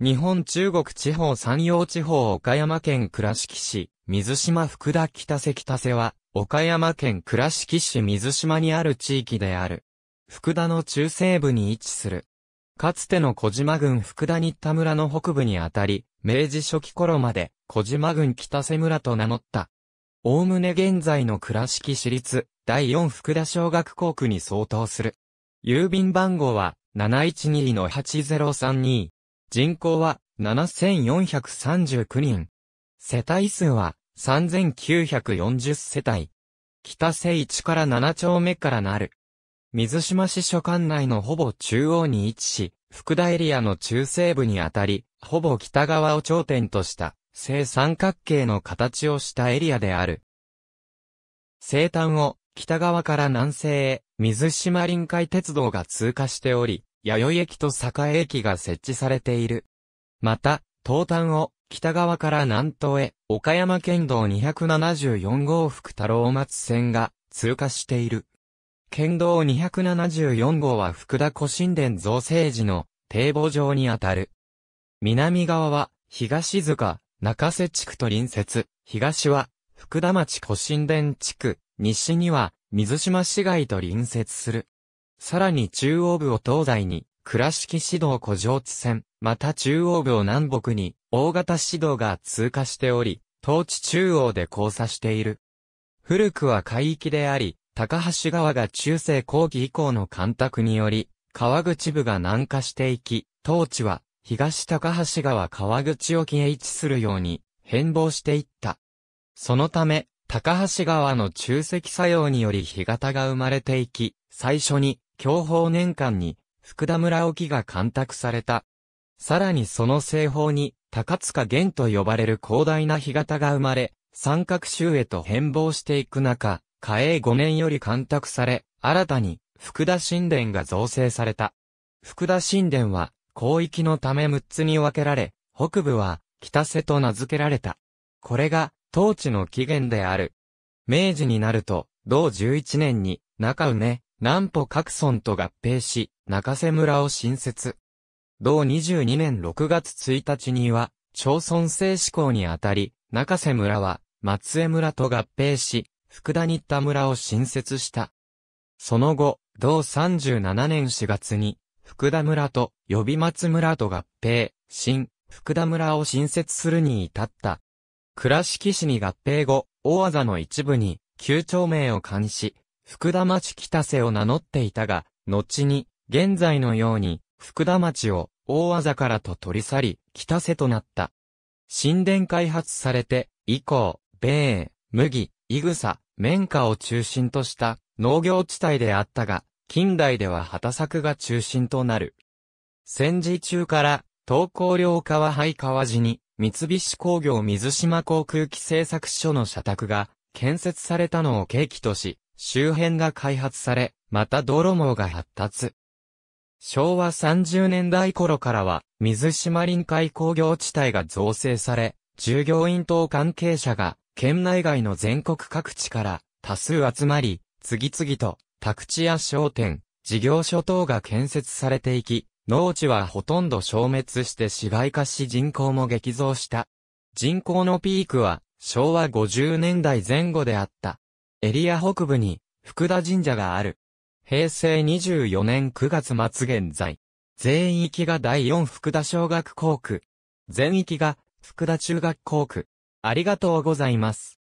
日本中国地方山陽地方岡山県倉敷市、水島福田北瀬北瀬は、岡山県倉敷市水島にある地域である。福田の中西部に位置する。かつての小島郡福田新田村の北部にあたり、明治初期頃まで小島郡北瀬村と名乗った。おおむね現在の倉敷市立第4福田小学校区に相当する。郵便番号は712-8032。人口は7439人。世帯数は3940世帯。北西一から7丁目からなる。水島市所管内のほぼ中央に位置し、福田エリアの中西部にあたり、ほぼ北側を頂点とした、正三角形の形をしたエリアである。西端を北側から南西へ水島臨海鉄道が通過しており、弥生駅と栄駅が設置されている。また、東端を北側から南東へ岡山県道274号福太郎松線が通過している。県道274号は福田古神殿造成時の堤防上にあたる。南側は東塚、中瀬地区と隣接、東は福田町古神殿地区、西には水島市街と隣接する。さらに中央部を東西に、倉敷市道古城地線、また中央部を南北に、大型市道が通過しており、当地中央で交差している。古くは海域であり、高橋川が中世後期以降の干拓により、川口部が南下していき、当地は、東高橋川川口沖へ位置するように、変貌していった。そのため、高橋川の中石作用により干潟が生まれていき、最初に享保年間に福田村沖が干拓された。さらにその西方に高塚源と呼ばれる広大な干潟が生まれ、三角州へと変貌していく中、嘉永5年より干拓され、新たに福田神殿が造成された。福田神殿は広域のため6つに分けられ、北部は北瀬と名付けられた。これが当地の起源である。明治になると、同11年に中梅、南北各村と合併し、中瀬村を新設。同22年6月1日には、町村制施行にあたり、中瀬村は、松江村と合併し、福田新田村を新設した。その後、同37年4月に、福田村と予備松村と合併、新、福田村を新設するに至った。倉敷市に合併後、大技の一部に、旧町名を冠し、福田町北瀬を名乗っていたが、後に、現在のように、福田町を大技からと取り去り、北瀬となった。神殿開発されて、以降、米、麦、イグサ、綿花を中心とした農業地帯であったが、近代では畑作が中心となる。戦時中から東高領川廃川寺に三菱工業水島航空機製作所の社宅が建設されたのを契機とし、周辺が開発され、また泥網が発達。昭和30年代頃からは、水島臨海工業地帯が造成され、従業員等関係者が、県内外の全国各地から多数集まり、次々と宅地や商店、事業所等が建設されていき、農地はほとんど消滅して市街化し人口も激増した。人口のピークは昭和50年代前後であった。エリア北部に、福田神社がある。平成24年9月末現在。全域が第4福田小学校区。全域が福田中学校区。ありがとうございます。